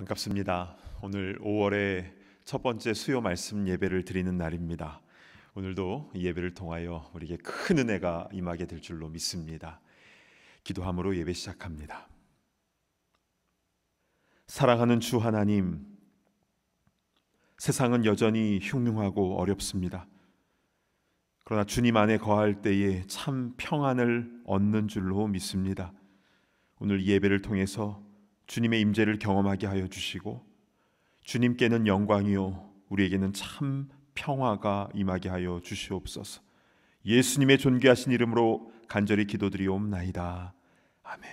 반갑습니다. 오늘 5월의 첫 번째 수요 말씀 예배를 드리는 날입니다. 오늘도 예배를 통하여 우리에게 큰 은혜가 임하게 될 줄로 믿습니다. 기도함으로 예배 시작합니다. 사랑하는 주 하나님, 세상은 여전히 흉흉하고 어렵습니다. 그러나 주님 안에 거할 때에 참 평안을 얻는 줄로 믿습니다. 오늘 예배를 통해서 주님의 임재를 경험하게 하여 주시고 주님께는 영광이요 우리에게는 참 평화가 임하게 하여 주시옵소서. 예수님의 존귀하신 이름으로 간절히 기도드리옵나이다. 아멘.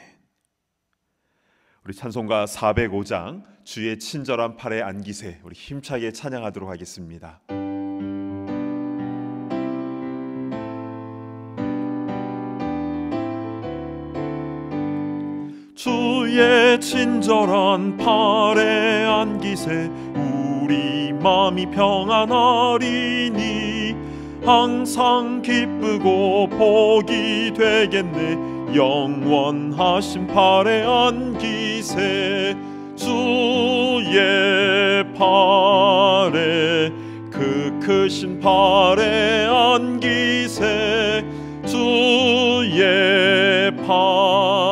우리 찬송가 405장 주의 친절한 팔에 안기세 우리 힘차게 찬양하도록 하겠습니다. 주의 예, 친절한 팔에 안기세 우리 마음이 평안하리니 항상 기쁘고 복이 되겠네 영원하신 팔에 안기세 주의 팔에 그 크신 팔에 안기세 주의 팔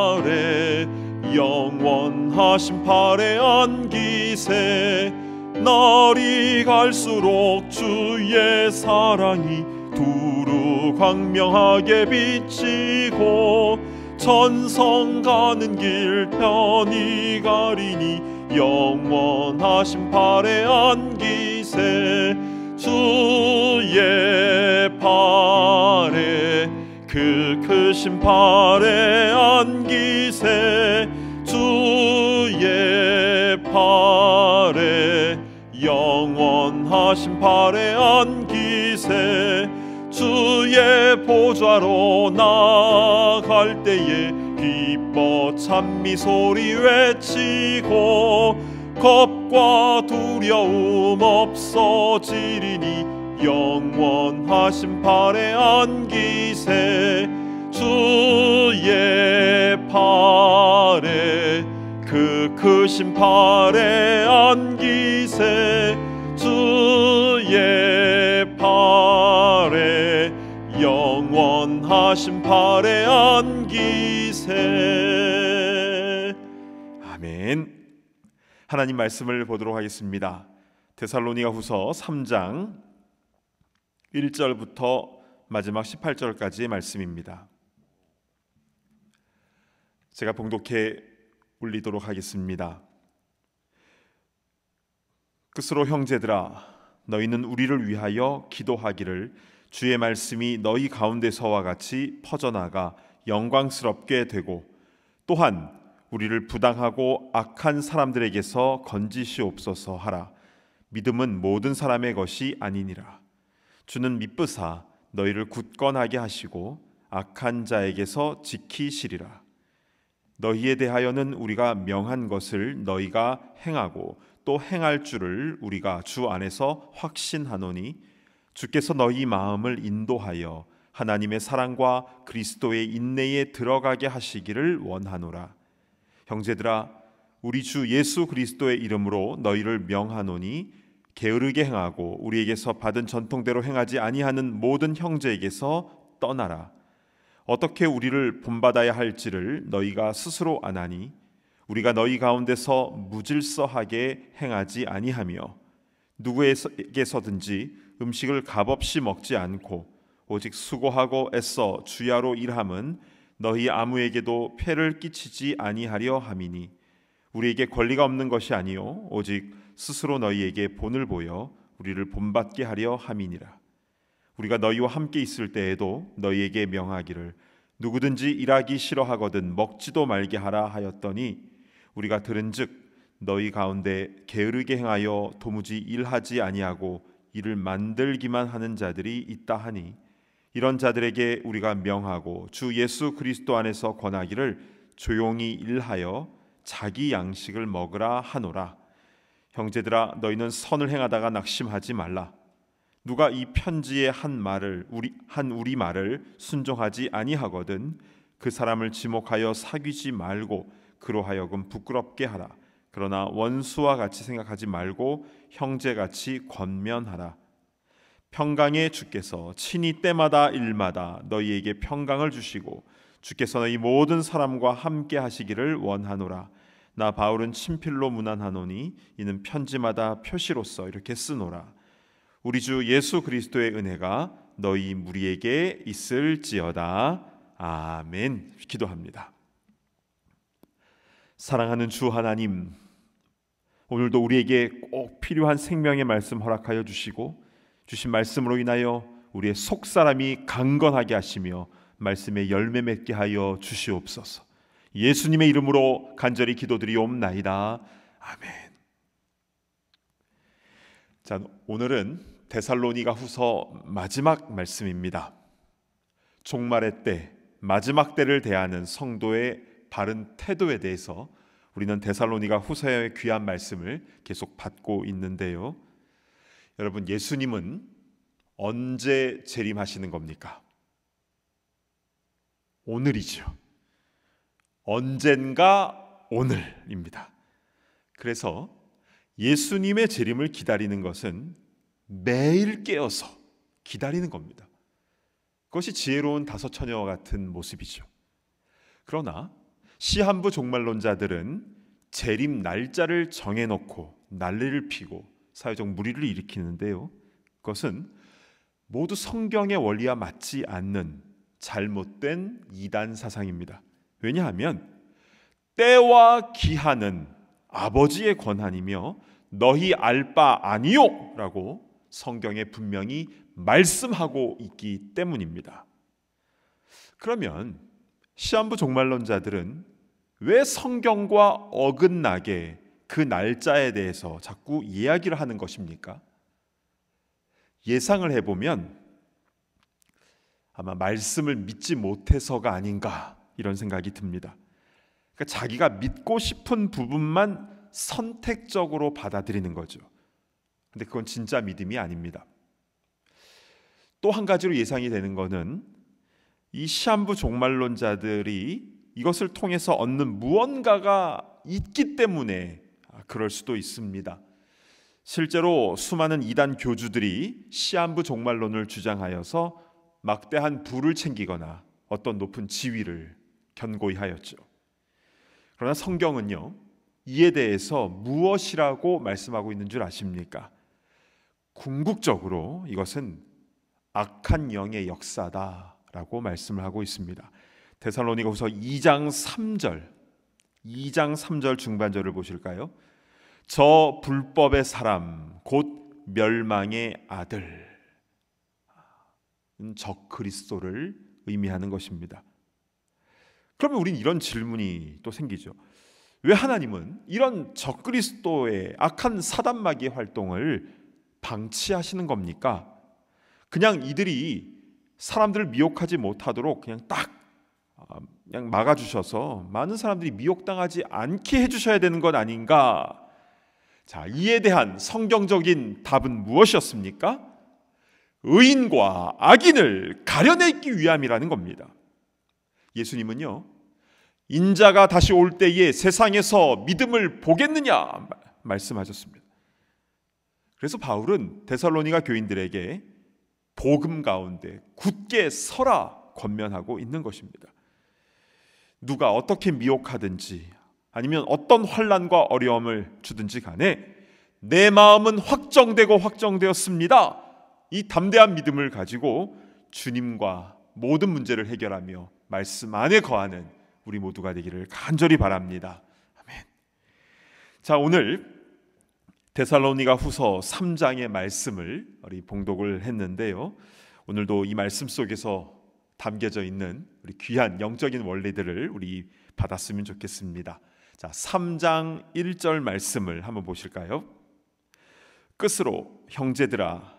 하신팔에 안기세 날이 갈수록 주의 사랑이 두루 광명하게 비치고 천성 가는 길 편히 가리니 영원하신 팔에 안기세 주의 팔에 그 크신 팔에 안기세 팔에 영원하신 팔에 안기세 주의 보좌로 나갈 때에 기뻐 찬미 소리 외치고 겁과 두려움 없어지리니 영원하신 팔에 안기세 주의 팔에 그 크신 그 팔에 안기세 주의 팔에 영원하신 팔에 안기세 아멘 하나님 말씀을 보도록 하겠습니다 데살로니가 후서 3장 1절부터 마지막 18절까지의 말씀입니다 제가 봉독해 올리도록 하겠습니다. 끝으로 형제들아 너희는 우리를 위하여 기도하기를 주의 말씀이 너희 가운데서와 같이 퍼져나가 영광스럽게 되고 또한 우리를 부당하고 악한 사람들에게서 건지시옵소서 하라 믿음은 모든 사람의 것이 아니니라 주는 미부사 너희를 굳건하게 하시고 악한 자에게서 지키시리라 너희에 대하여는 우리가 명한 것을 너희가 행하고 또 행할 줄을 우리가 주 안에서 확신하노니 주께서 너희 마음을 인도하여 하나님의 사랑과 그리스도의 인내에 들어가게 하시기를 원하노라. 형제들아 우리 주 예수 그리스도의 이름으로 너희를 명하노니 게으르게 행하고 우리에게서 받은 전통대로 행하지 아니하는 모든 형제에게서 떠나라. 어떻게 우리를 본받아야 할지를 너희가 스스로 아나니 우리가 너희 가운데서 무질서하게 행하지 아니하며 누구에게서든지 음식을 값없이 먹지 않고 오직 수고하고 애써 주야로 일함은 너희 아무에게도 폐를 끼치지 아니하려 함이니 우리에게 권리가 없는 것이 아니요 오직 스스로 너희에게 본을 보여 우리를 본받게 하려 함이니라 우리가 너희와 함께 있을 때에도 너희에게 명하기를 누구든지 일하기 싫어하거든 먹지도 말게 하라 하였더니 우리가 들은즉 너희 가운데 게으르게 행하여 도무지 일하지 아니하고 일을 만들기만 하는 자들이 있다 하니 이런 자들에게 우리가 명하고 주 예수 그리스도 안에서 권하기를 조용히 일하여 자기 양식을 먹으라 하노라 형제들아 너희는 선을 행하다가 낙심하지 말라 누가 이 편지의 한 말을 우리 한 우리 말을 순종하지 아니하거든 그 사람을 지목하여 사귀지 말고 그로하여금 부끄럽게 하라. 그러나 원수와 같이 생각하지 말고 형제같이 권면하라. 평강의 주께서 친히 때마다 일마다 너희에게 평강을 주시고 주께서 너희 모든 사람과 함께 하시기를 원하노라. 나 바울은 친필로 문안하노니 이는 편지마다 표시로서 이렇게 쓰노라. 우리 주 예수 그리스도의 은혜가 너희 무리에게 있을지어다. 아멘. 기도합니다. 사랑하는 주 하나님, 오늘도 우리에게 꼭 필요한 생명의 말씀 허락하여 주시고 주신 말씀으로 인하여 우리의 속 사람이 강건하게 하시며 말씀에 열매 맺게 하여 주시옵소서. 예수님의 이름으로 간절히 기도드리옵나이다. 아멘. 자, 오늘은 데살로니가 후서 마지막 말씀입니다. 종말의 때, 마지막 때를 대하는 성도의 바른 태도에 대해서 우리는 데살로니가 후서의 귀한 말씀을 계속 받고 있는데요. 여러분, 예수님은 언제 재림하시는 겁니까? 오늘이죠. 언젠가 오늘입니다. 그래서 예수님의 재림을 기다리는 것은 매일 깨어서 기다리는 겁니다. 그것이 지혜로운 다섯 처녀와 같은 모습이죠. 그러나 시한부 종말론자들은 재림 날짜를 정해놓고 난리를 피고 사회적 무리를 일으키는데요. 그것은 모두 성경의 원리와 맞지 않는 잘못된 이단 사상입니다. 왜냐하면 때와 기한은 아버지의 권한이며 너희 알바 아니요라고 성경에 분명히 말씀하고 있기 때문입니다. 그러면 시한부 종말론자들은 왜 성경과 어긋나게 그 날짜에 대해서 자꾸 이야기를 하는 것입니까? 예상을 해보면 아마 말씀을 믿지 못해서가 아닌가 이런 생각이 듭니다. 그러니까 자기가 믿고 싶은 부분만 선택적으로 받아들이는 거죠. 근데 그건 진짜 믿음이 아닙니다. 또 한 가지로 예상이 되는 것은 이 시한부 종말론자들이 이것을 통해서 얻는 무언가가 있기 때문에 그럴 수도 있습니다. 실제로 수많은 이단 교주들이 시한부 종말론을 주장하여서 막대한 부를 챙기거나 어떤 높은 지위를 견고히 하였죠. 그러나 성경은요, 이에 대해서 무엇이라고 말씀하고 있는 줄 아십니까? 궁극적으로 이것은 악한 영의 역사다라고 말씀을 하고 있습니다. 데살로니가후서 2장 3절 2장 3절 중반절을 보실까요? 저 불법의 사람 곧 멸망의 아들 아, 적 그리스도를 의미하는 것입니다. 그러면 우린 이런 질문이 또 생기죠. 왜 하나님은 이런 적 그리스도의 악한 사단마귀의 활동을 방치하시는 겁니까? 그냥 이들이 사람들을 미혹하지 못하도록 그냥 딱 어, 그냥 막아주셔서 많은 사람들이 미혹당하지 않게 해주셔야 되는 것 아닌가? 자, 이에 대한 성경적인 답은 무엇이었습니까? 의인과 악인을 가려내기 위함이라는 겁니다. 예수님은요, 인자가 다시 올 때에 세상에서 믿음을 보겠느냐 말씀하셨습니다. 그래서 바울은 데살로니가 교인들에게 복음 가운데 굳게 서라 권면하고 있는 것입니다. 누가 어떻게 미혹하든지 아니면 어떤 환란과 어려움을 주든지 간에 내 마음은 확정되고 확정되었습니다. 이 담대한 믿음을 가지고 주님과 모든 문제를 해결하며 말씀 안에 거하는 우리 모두가 되기를 간절히 바랍니다. 아멘. 자, 오늘 데살로니가 후서 3장의 말씀을 우리 봉독을 했는데요. 오늘도 이 말씀 속에서 담겨져 있는 우리 귀한 영적인 원리들을 우리 받았으면 좋겠습니다. 자, 3장 1절 말씀을 한번 보실까요? 끝으로 형제들아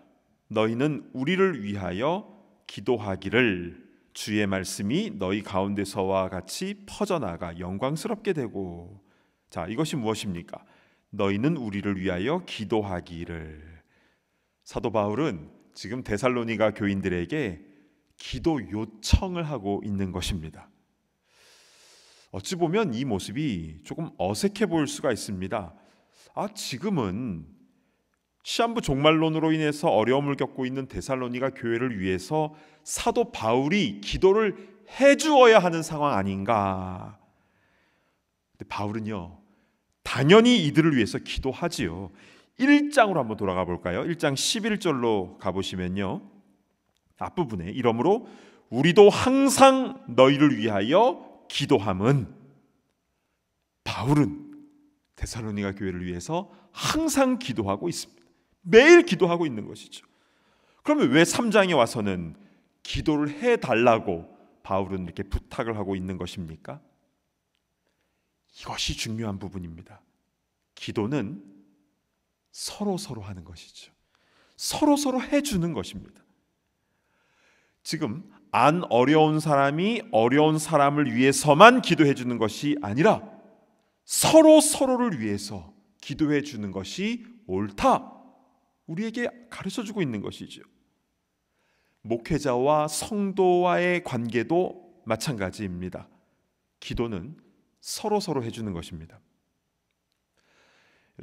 너희는 우리를 위하여 기도하기를 주의 말씀이 너희 가운데서와 같이 퍼져나가 영광스럽게 되고 자, 이것이 무엇입니까? 너희는 우리를 위하여 기도하기를. 사도 바울은 지금 데살로니가 교인들에게 기도 요청을 하고 있는 것입니다. 어찌 보면 이 모습이 조금 어색해 보일 수가 있습니다. 아, 지금은 시한부 종말론으로 인해서 어려움을 겪고 있는 데살로니가 교회를 위해서 사도 바울이 기도를 해 주어야 하는 상황 아닌가. 근데 바울은요. 당연히 이들을 위해서 기도하지요. 1장으로 한번 돌아가 볼까요? 1장 11절로 가보시면요. 앞부분에 이러므로 우리도 항상 너희를 위하여 기도함은 바울은 데살로니가 교회를 위해서 항상 기도하고 있습니다. 매일 기도하고 있는 것이죠. 그러면 왜 3장에 와서는 기도를 해 달라고 바울은 이렇게 부탁을 하고 있는 것입니까? 이것이 중요한 부분입니다. 기도는 서로 서로 하는 것이죠. 서로 서로 해주는 것입니다. 지금 안 어려운 사람이 어려운 사람을 위해서만 기도해 주는 것이 아니라 서로 서로를 위해서 기도해 주는 것이 옳다. 우리에게 가르쳐 주고 있는 것이죠. 목회자와 성도와의 관계도 마찬가지입니다. 기도는 서로 서로 해주는 것입니다.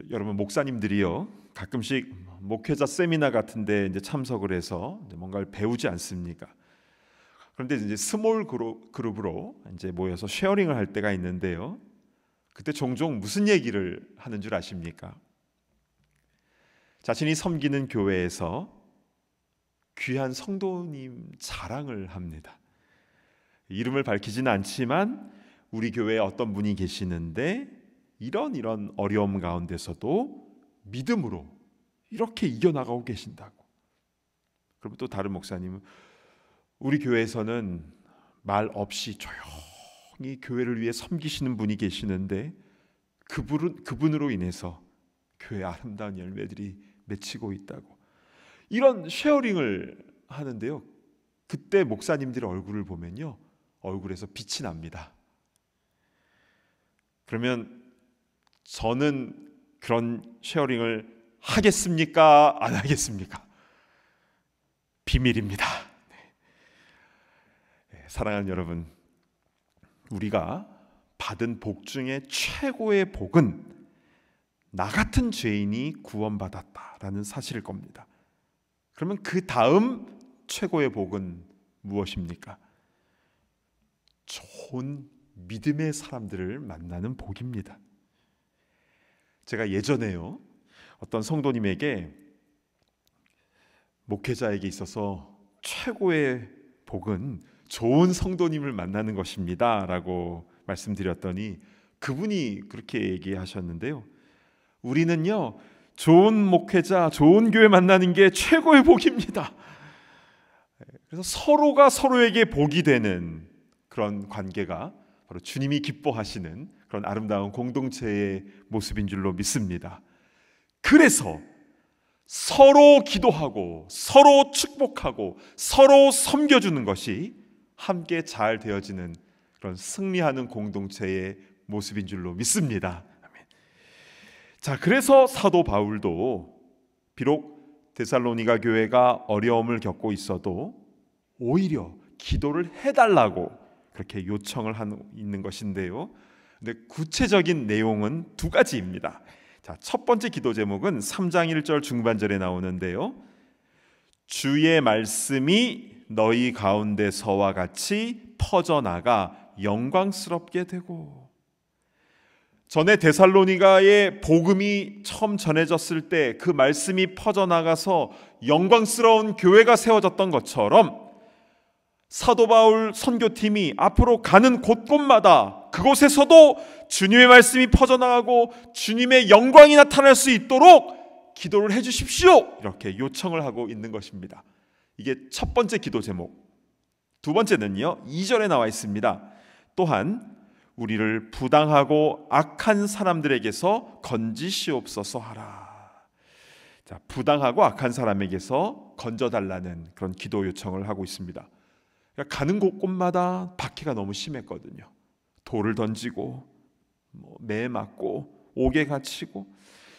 여러분 목사님들이요 가끔씩 목회자 세미나 같은데 이제 참석을 해서 이제 뭔가를 배우지 않습니까? 그런데 이제 스몰 그룹, 그룹으로 이제 모여서 쉐어링을 할 때가 있는데요. 그때 종종 무슨 얘기를 하는 줄 아십니까? 자신이 섬기는 교회에서 귀한 성도님 자랑을 합니다. 이름을 밝히지는 않지만 우리 교회에 어떤 분이 계시는데 이런 이런 어려움 가운데서도 믿음으로 이렇게 이겨나가고 계신다고. 그럼 또 다른 목사님은 우리 교회에서는 말 없이 조용히 교회를 위해 섬기시는 분이 계시는데 그분 그분으로 인해서 교회 아름다운 열매들이 맺히고 있다고. 이런 쉐어링을 하는데요. 그때 목사님들의 얼굴을 보면요. 얼굴에서 빛이 납니다. 그러면 저는 그런 쉐어링을 하겠습니까? 안 하겠습니까? 비밀입니다. 네. 네, 사랑하는 여러분, 우리가 받은 복 중에 최고의 복은 나 같은 죄인이 구원받았다라는 사실일 겁니다. 그러면 그 다음 최고의 복은 무엇입니까? 좋은 믿음의 사람들을 만나는 복입니다. 제가 예전에요. 어떤 성도님에게 목회자에게 있어서 최고의 복은 좋은 성도님을 만나는 것입니다라고 말씀드렸더니 그분이 그렇게 얘기하셨는데요. 우리는요. 좋은 목회자, 좋은 교회 만나는 게 최고의 복입니다. 그래서 서로가 서로에게 복이 되는 그런 관계가 바로 주님이 기뻐하시는 그런 아름다운 공동체의 모습인 줄로 믿습니다. 그래서 서로 기도하고 서로 축복하고 서로 섬겨주는 것이 함께 잘 되어지는 그런 승리하는 공동체의 모습인 줄로 믿습니다. 자, 그래서 사도 바울도 비록 데살로니가 교회가 어려움을 겪고 있어도 오히려 기도를 해달라고 그렇게 요청을 한 있는 것인데요. 근데 구체적인 내용은 두 가지입니다. 자, 첫 번째 기도 제목은 3장 1절 중반절에 나오는데요. 주의 말씀이 너희 가운데서와 같이 퍼져나가 영광스럽게 되고 전에 데살로니가의 복음이 처음 전해졌을 때 그 말씀이 퍼져나가서 영광스러운 교회가 세워졌던 것처럼 사도 바울 선교팀이 앞으로 가는 곳곳마다 그곳에서도 주님의 말씀이 퍼져나가고 주님의 영광이 나타날 수 있도록 기도를 해 주십시오. 이렇게 요청을 하고 있는 것입니다. 이게 첫 번째 기도 제목. 두 번째는요. 2절에 나와 있습니다. 또한 우리를 부당하고 악한 사람들에게서 건지시옵소서 하라. 자, 부당하고 악한 사람에게서 건져달라는 그런 기도 요청을 하고 있습니다. 그러니까 가는 곳곳마다 박해가 너무 심했거든요. 돌을 던지고 뭐, 매 맞고 옥에 갇히고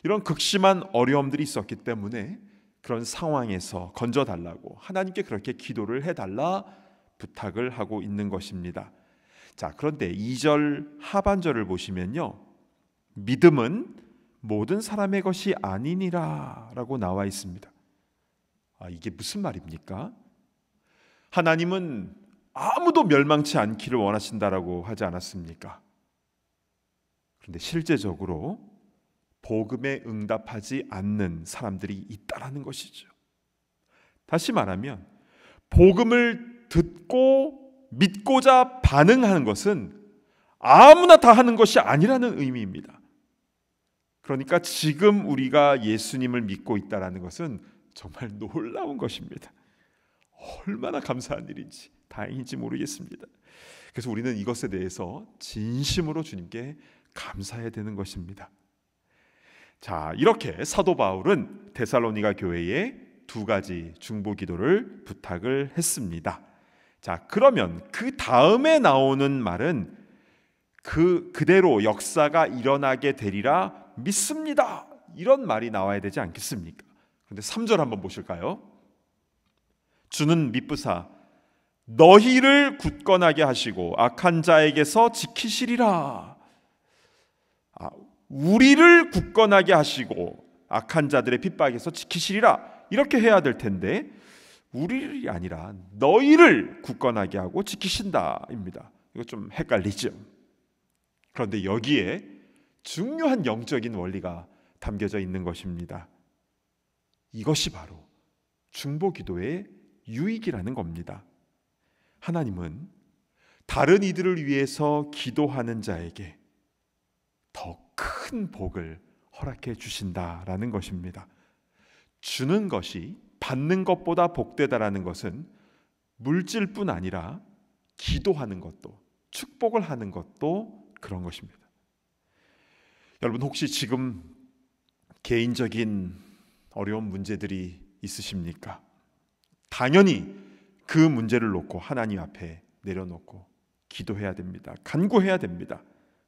이런 극심한 어려움들이 있었기 때문에 그런 상황에서 건져 달라고 하나님께 그렇게 기도를 해 달라 부탁을 하고 있는 것입니다. 자, 그런데 2절 하반절을 보시면요. 믿음은 모든 사람의 것이 아니니라라고 나와 있습니다. 아, 이게 무슨 말입니까? 하나님은 아무도 멸망치 않기를 원하신다라고 하지 않았습니까? 그런데 실제적으로 복음에 응답하지 않는 사람들이 있다라는 것이죠. 다시 말하면 복음을 듣고 믿고자 반응하는 것은 아무나 다 하는 것이 아니라는 의미입니다. 그러니까 지금 우리가 예수님을 믿고 있다라는 것은 정말 놀라운 것입니다. 얼마나 감사한 일인지 다행인지 모르겠습니다. 그래서 우리는 이것에 대해서 진심으로 주님께 감사해야 되는 것입니다. 자, 이렇게 사도 바울은 데살로니가 교회에 두 가지 중보 기도를 부탁을 했습니다. 자, 그러면 그 다음에 나오는 말은 그 그대로 역사가 일어나게 되리라 믿습니다. 이런 말이 나와야 되지 않겠습니까? 근데 3절 한번 보실까요? 주는 미쁘사 너희를 굳건하게 하시고 악한 자에게서 지키시리라. 아, 우리를 굳건하게 하시고 악한 자들의 핍박에서 지키시리라. 이렇게 해야 될 텐데 우리를 아니라 너희를 굳건하게 하고 지키신다입니다. 이거 좀 헷갈리죠. 그런데 여기에 중요한 영적인 원리가 담겨져 있는 것입니다. 이것이 바로 중보 기도의 유익이라는 겁니다. 하나님은 다른 이들을 위해서 기도하는 자에게 더 큰 복을 허락해 주신다라는 것입니다. 주는 것이 받는 것보다 복되다라는 것은 물질뿐 아니라 기도하는 것도 축복을 하는 것도 그런 것입니다. 여러분 혹시 지금 개인적인 어려운 문제들이 있으십니까? 당연히 그 문제를 놓고 하나님 앞에 내려놓고 기도해야 됩니다. 간구해야 됩니다.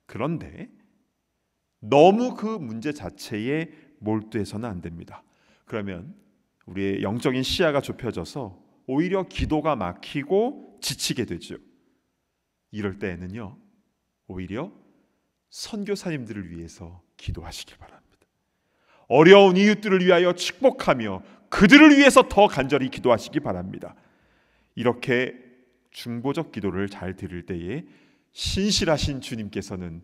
그런데 너무 그 문제 자체에 몰두해서는 안 됩니다. 그러면 우리의 영적인 시야가 좁혀져서 오히려 기도가 막히고 지치게 되죠. 이럴 때에는요, 오히려 선교사님들을 위해서 기도하시길 바랍니다. 어려운 이웃들을 위하여 축복하며 그들을 위해서 더 간절히 기도하시기 바랍니다. 이렇게 중보적 기도를 잘 들을 때에 신실하신 주님께서는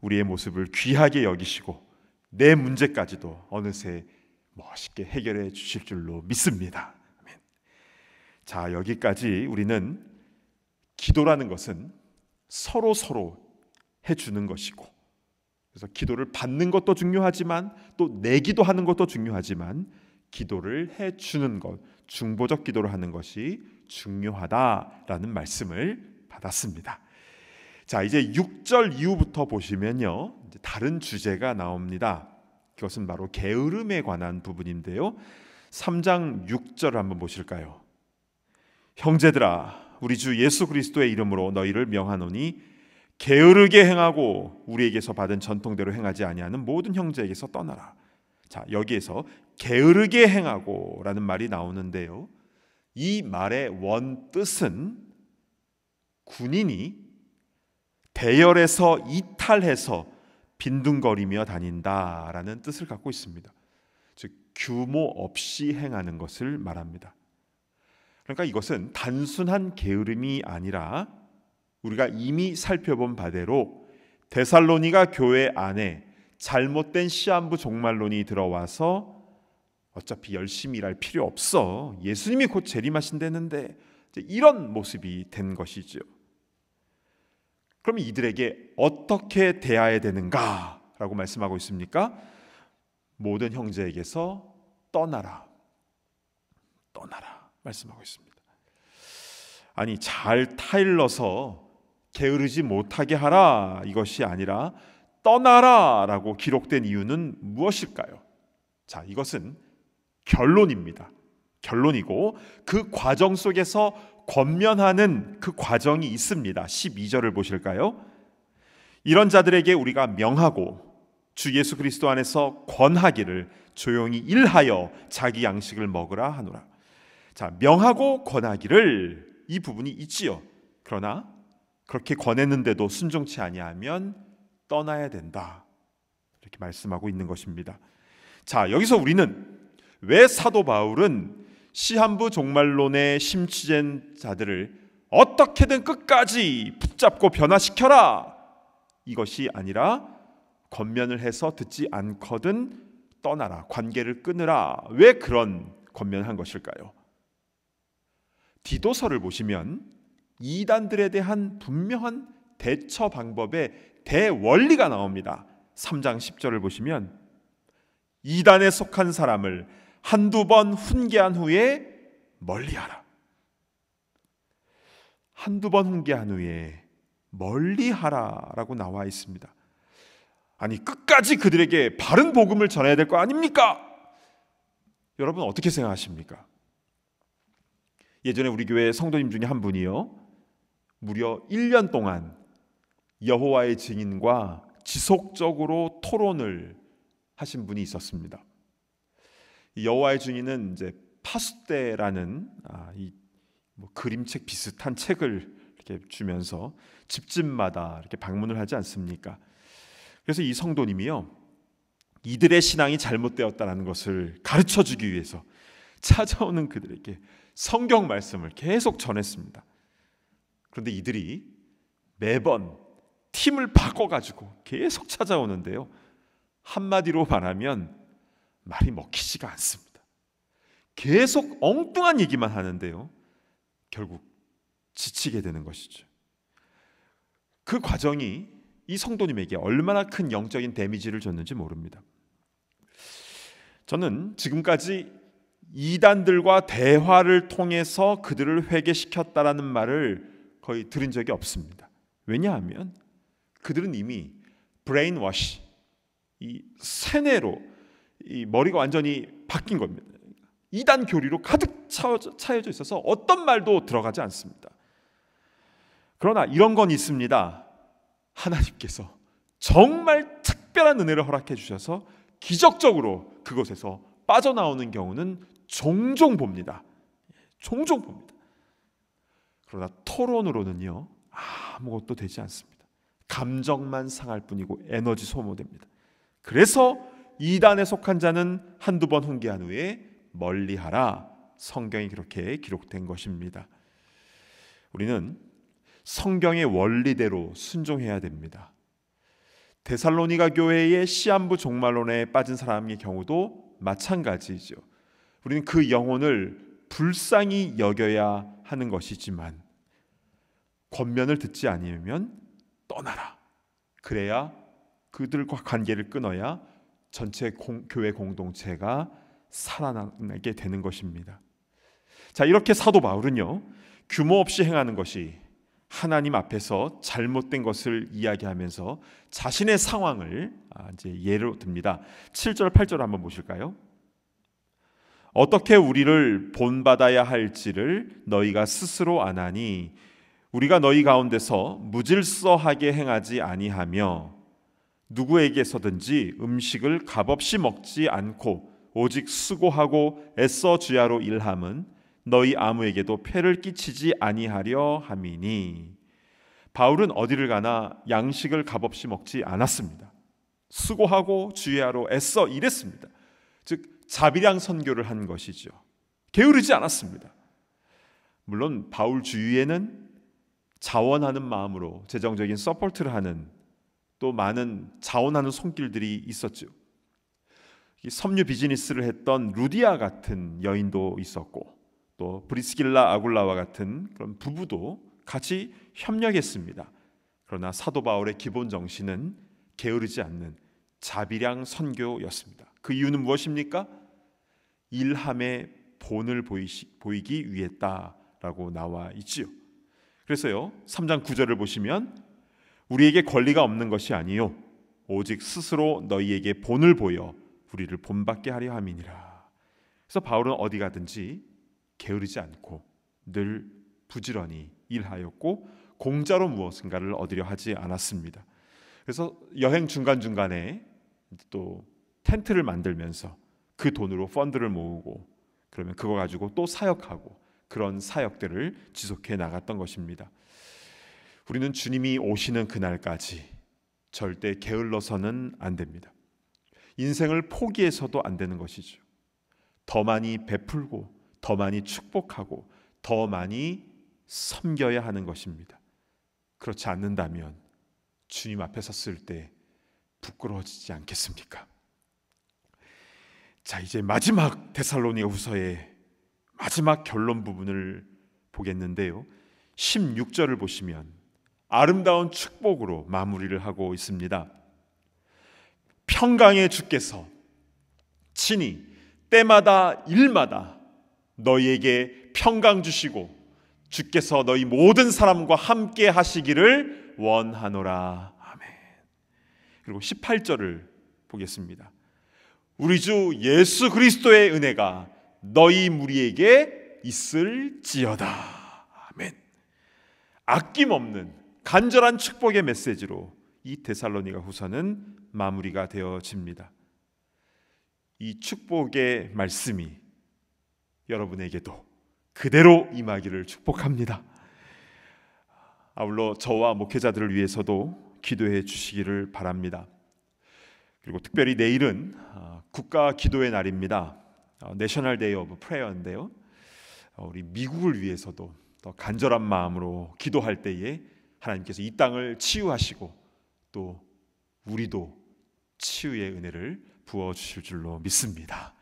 우리의 모습을 귀하게 여기시고 내 문제까지도 어느새 멋있게 해결해 주실 줄로 믿습니다. 자, 여기까지 우리는 기도라는 것은 서로 서로 해 주는 것이고 그래서 기도를 받는 것도 중요하지만 또 내기도 하는 것도 중요하지만 기도를 해 주는 것, 중보적 기도를 하는 것이 중요하다라는 말씀을 받았습니다. 자, 이제 6절 이후부터 보시면요. 다른 주제가 나옵니다. 그것은 바로 게으름에 관한 부분인데요. 3장 6절 한번 보실까요? 형제들아 우리 주 예수 그리스도의 이름으로 너희를 명하노니 게으르게 행하고 우리에게서 받은 전통대로 행하지 아니하는 모든 형제에게서 떠나라. 자, 여기에서 게으르게 행하고 라는 말이 나오는데요. 이 말의 원 뜻은 군인이 대열에서 이탈해서 빈둥거리며 다닌다라는 뜻을 갖고 있습니다. 즉 규모 없이 행하는 것을 말합니다. 그러니까 이것은 단순한 게으름이 아니라 우리가 이미 살펴본 바대로 데살로니가 교회 안에 잘못된 시한부 종말론이 들어와서 어차피 열심히 일할 필요 없어. 예수님이 곧 재림하신다는데 이런 모습이 된 것이죠. 그럼 이들에게 어떻게 대해야 되는가라고 말씀하고 있습니까? 모든 형제에게서 떠나라. 떠나라 말씀하고 있습니다. 아니 잘 타일러서 게으르지 못하게 하라 이것이 아니라 떠나라라고 기록된 이유는 무엇일까요? 자, 이것은 결론입니다. 결론이고 그 과정 속에서 권면하는 그 과정이 있습니다. 12절을 보실까요? 이런 자들에게 우리가 명하고 주 예수 그리스도 안에서 권하기를 조용히 일하여 자기 양식을 먹으라 하노라. 자, 명하고 권하기를 이 부분이 있지요. 그러나 그렇게 권했는데도 순종치 아니하면 떠나야 된다. 이렇게 말씀하고 있는 것입니다. 자, 여기서 우리는 왜 사도 바울은 시한부 종말론에 심취된 자들을 어떻게든 끝까지 붙잡고 변화시켜라 이것이 아니라 권면을 해서 듣지 않거든 떠나라 관계를 끊으라 왜 그런 권면한 것일까요? 디도서를 보시면 이단들에 대한 분명한 대처 방법의 대원리가 나옵니다. 3장 10절을 보시면 이단에 속한 사람을 한두 번 훈계한 후에 멀리하라. 한두 번 훈계한 후에 멀리하라라고 나와 있습니다. 아니 끝까지 그들에게 바른 복음을 전해야 될 거 아닙니까? 여러분 어떻게 생각하십니까? 예전에 우리 교회 성도님 중에 한 분이요. 무려 1년 동안 여호와의 증인과 지속적으로 토론을 하신 분이 있었습니다. 여호와의 증인은 이제 파수대라는 아, 이뭐 그림책 비슷한 책을 이렇게 주면서 집집마다 이렇게 방문을 하지 않습니까? 그래서 이 성도님이요 이들의 신앙이 잘못되었다는 것을 가르쳐 주기 위해서 찾아오는 그들에게 성경 말씀을 계속 전했습니다. 그런데 이들이 매번 팀을 바꿔 가지고 계속 찾아오는데요. 한마디로 말하면 말이 먹히지가 않습니다. 계속 엉뚱한 얘기만 하는데요. 결국 지치게 되는 것이죠. 그 과정이 이 성도님에게 얼마나 큰 영적인 데미지를 줬는지 모릅니다. 저는 지금까지 이단들과 대화를 통해서 그들을 회개시켰다라는 말을 거의 들은 적이 없습니다. 왜냐하면 그들은 이미 브레인워시, 이 세뇌로 이 머리가 완전히 바뀐 겁니다. 이단 교리로 가득 차여져 있어서 어떤 말도 들어가지 않습니다. 그러나 이런 건 있습니다. 하나님께서 정말 특별한 은혜를 허락해 주셔서 기적적으로 그곳에서 빠져나오는 경우는 종종 봅니다. 종종 봅니다. 그러나 토론으로는요, 아무것도 되지 않습니다. 감정만 상할 뿐이고 에너지 소모됩니다. 그래서 이단에 속한 자는 한두 번 훈계한 후에 멀리하라 성경이 그렇게 기록된 것입니다. 우리는 성경의 원리대로 순종해야 됩니다. 데살로니가 교회의 시한부 종말론에 빠진 사람의 경우도 마찬가지죠. 우리는 그 영혼을 불쌍히 여겨야 하는 것이지만 권면을 듣지 아니면 떠나라. 그래야 그들과 관계를 끊어야 전체 공, 교회 공동체가 살아나게 되는 것입니다. 자, 이렇게 사도 바울은요. 규모 없이 행하는 것이 하나님 앞에서 잘못된 것을 이야기하면서 자신의 상황을 아, 이제 예로 듭니다. 7절 8절 한번 보실까요? 어떻게 우리를 본받아야 할지를 너희가 스스로 아나니 우리가 너희 가운데서 무질서하게 행하지 아니하며 누구에게서든지 음식을 값없이 먹지 않고 오직 수고하고 애써 주야로 일함은 너희 아무에게도 폐를 끼치지 아니하려 함이니 바울은 어디를 가나 양식을 값없이 먹지 않았습니다. 수고하고 주야로 애써 일했습니다. 즉 자비량 선교를 한 것이죠. 게으르지 않았습니다. 물론 바울 주위에는 자원하는 마음으로 재정적인 서포트를 하는 또 많은 자원하는 손길들이 있었죠. 섬유 비즈니스를 했던 루디아 같은 여인도 있었고 또 브리스길라 아굴라와 같은 그런 부부도 같이 협력했습니다. 그러나 사도 바울의 기본 정신은 게으르지 않는 자비량 선교였습니다. 그 이유는 무엇입니까? 일함의 본을 보이시, 보이기 위했다라고 나와 있지요. 그래서요. 3장 9절을 보시면 우리에게 권리가 없는 것이 아니요 오직 스스로 너희에게 본을 보여 우리를 본받게 하려 함이니라. 그래서 바울은 어디 가든지 게으르지 않고 늘 부지런히 일하였고 공짜로 무엇인가를 얻으려 하지 않았습니다. 그래서 여행 중간 중간에 또 텐트를 만들면서 그 돈으로 펀드를 모으고 그러면 그거 가지고 또 사역하고 그런 사역들을 지속해 나갔던 것입니다. 우리는 주님이 오시는 그날까지 절대 게을러서는 안 됩니다. 인생을 포기해서도 안 되는 것이죠. 더 많이 베풀고 더 많이 축복하고 더 많이 섬겨야 하는 것입니다. 그렇지 않는다면 주님 앞에 섰을 때 부끄러워지지 않겠습니까? 자, 이제 마지막 데살로니가 후서의 마지막 결론 부분을 보겠는데요. 16절을 보시면 아름다운 축복으로 마무리를 하고 있습니다. 평강의 주께서 친히 때마다 일마다 너희에게 평강 주시고 주께서 너희 모든 사람과 함께 하시기를 원하노라. 아멘. 그리고 18절을 보겠습니다. 우리 주 예수 그리스도의 은혜가 너희 무리에게 있을지어다. 아멘. 아낌없는 간절한 축복의 메시지로 이 데살로니가 후서는 마무리가 되어집니다. 이 축복의 말씀이 여러분에게도 그대로 임하기를 축복합니다. 아울러 저와 목회자들을 위해서도 기도해 주시기를 바랍니다. 그리고 특별히 내일은 아, 국가 기도의 날입니다. 내셔널 데이 오브 프레어인데요. 우리 미국을 위해서도 더 간절한 마음으로 기도할 때에 하나님께서 이 땅을 치유하시고 또 우리도 치유의 은혜를 부어 주실 줄로 믿습니다.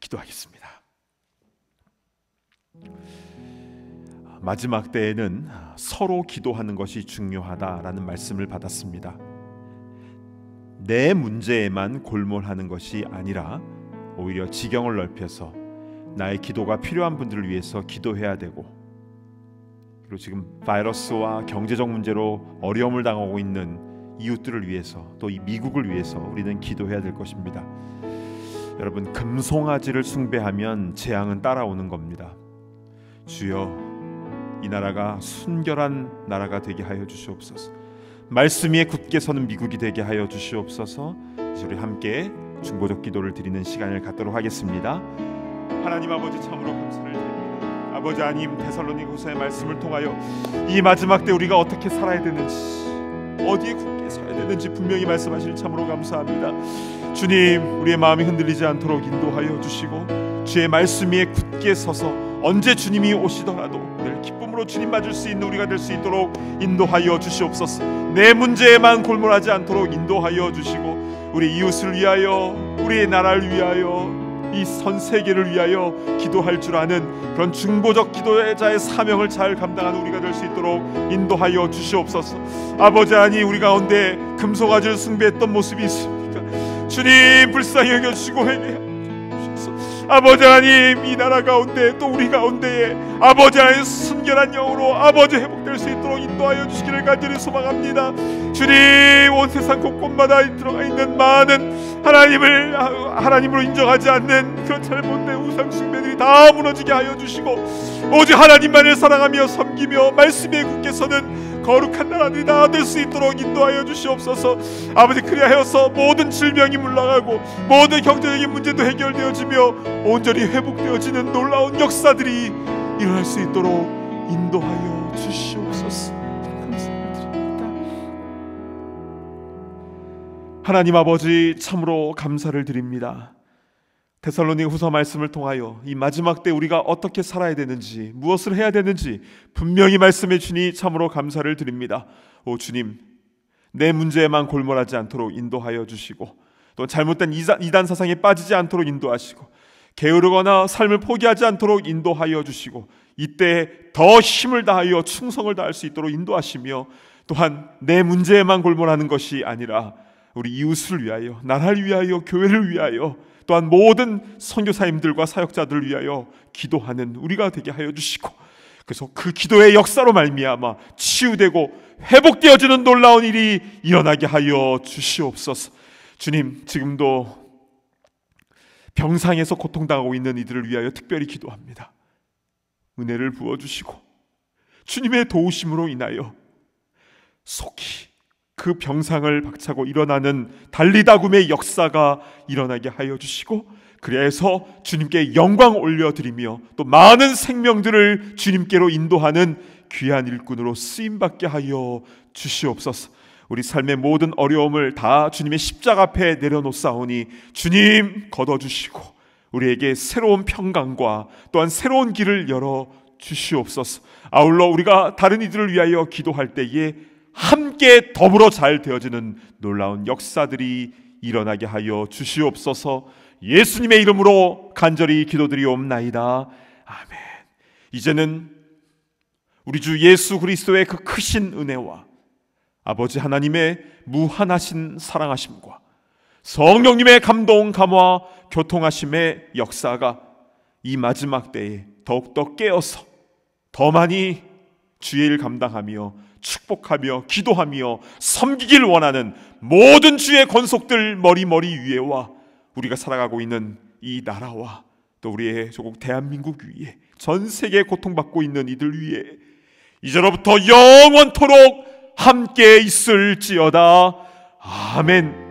기도하겠습니다. 마지막 때에는 서로 기도하는 것이 중요하다라는 말씀을 받았습니다. 내 문제에만 골몰하는 것이 아니라 오히려 지경을 넓혀서 나의 기도가 필요한 분들을 위해서 기도해야 되고 그리고 지금 바이러스와 경제적 문제로 어려움을 당하고 있는 이웃들을 위해서 또 이 미국을 위해서 우리는 기도해야 될 것입니다. 여러분 금송아지를 숭배하면 재앙은 따라오는 겁니다. 주여 이 나라가 순결한 나라가 되게 하여 주시옵소서. 말씀 위에 굳게 서는 미국이 되게 하여 주시옵소서. 우리 함께 중보적 기도를 드리는 시간을 갖도록 하겠습니다. 하나님 아버지 참으로 감사를 드립니다. 아버지 하나님 데살로니고서의 말씀을 통하여 이 마지막 때 우리가 어떻게 살아야 되는지 어디에 굳게 서야 되는지 분명히 말씀하실 참으로 감사합니다. 주님 우리의 마음이 흔들리지 않도록 인도하여 주시고 주의 말씀 위에 굳게 서서 언제 주님이 오시더라도 늘 기쁨으로 주님 맞을 수 있는 우리가 될 수 있도록 인도하여 주시옵소서. 내 문제에만 골몰하지 않도록 인도하여 주시고 우리 이웃을 위하여 우리의 나라를 위하여 이선 세계를 위하여 기도할 줄 아는 그런 중보적 기도자의 사명을 잘 감당하는 우리가 될 수 있도록 인도하여 주시옵소서. 아버지 하니 우리 가운데 금송아지를 숭배했던 모습이 있습니까? 주님 불쌍히 여겨 주시고 해. 니 아버지 하나님 이 나라 가운데 또 우리 가운데에 아버지 하나님 순결한 영으로 아버지 회복될 수 있도록 인도하여 주시기를 간절히 소망합니다 주님 온 세상 곳곳마다 들어가 있는 많은 하나님을 하나님으로 인정하지 않는 그런 잘못된 우상 숭배들이 다 무너지게 하여 주시고 오직 하나님만을 사랑하며 섬기며 말씀에 굳게 서는 거룩한 나라들이 나아될수 있도록 인도하여 주시옵소서 아버지 그리하여서 모든 질병이 물러가고 모든 경제적인 문제도 해결되어지며 온전히 회복되어지는 놀라운 역사들이 일어날 수 있도록 인도하여 주시옵소서 감사드립니다 하나님 아버지 참으로 감사를 드립니다 테살로니 후서 말씀을 통하여 이 마지막 때 우리가 어떻게 살아야 되는지, 무엇을 해야 되는지 분명히 말씀해 주니 참으로 감사를 드립니다. 오 주님, 내 문제에만 골몰하지 않도록 인도하여 주시고, 또 잘못된 이단 사상에 빠지지 않도록 인도하시고, 게으르거나 삶을 포기하지 않도록 인도하여 주시고, 이때 더 힘을 다하여 충성을 다할 수 있도록 인도하시며, 또한 내 문제에만 골몰하는 것이 아니라 우리 이웃을 위하여, 나라를 위하여, 교회를 위하여 또한 모든 선교사님들과 사역자들을 위하여 기도하는 우리가 되게 하여 주시고 그래서 그 기도의 역사로 말미암아 치유되고 회복되어지는 놀라운 일이 일어나게 하여 주시옵소서. 주님 지금도 병상에서 고통당하고 있는 이들을 위하여 특별히 기도합니다. 은혜를 부어 주시고 주님의 도우심으로 인하여 속히 그 병상을 박차고 일어나는 달리다굼의 역사가 일어나게 하여 주시고 그래서 주님께 영광 올려드리며 또 많은 생명들을 주님께로 인도하는 귀한 일꾼으로 쓰임받게 하여 주시옵소서. 우리 삶의 모든 어려움을 다 주님의 십자가 앞에 내려놓사오니 주님 걷어주시고 우리에게 새로운 평강과 또한 새로운 길을 열어 주시옵소서. 아울러 우리가 다른 이들을 위하여 기도할 때에 함께 더불어 잘 되어지는 놀라운 역사들이 일어나게 하여 주시옵소서 예수님의 이름으로 간절히 기도드리옵나이다. 아멘. 이제는 우리 주 예수 그리스도의 그 크신 은혜와 아버지 하나님의 무한하신 사랑하심과 성령님의 감동 감화 교통하심의 역사가 이 마지막 때에 더욱더 깨어서 더 많이 주의를 감당하며 축복하며 기도하며 섬기길 원하는 모든 주의 권속들 머리머리 위에와 우리가 살아가고 있는 이 나라와 또 우리의 조국 대한민국 위에 전 세계 에 고통받고 있는 이들 위에 이제로부터 영원토록 함께 있을지어다. 아멘.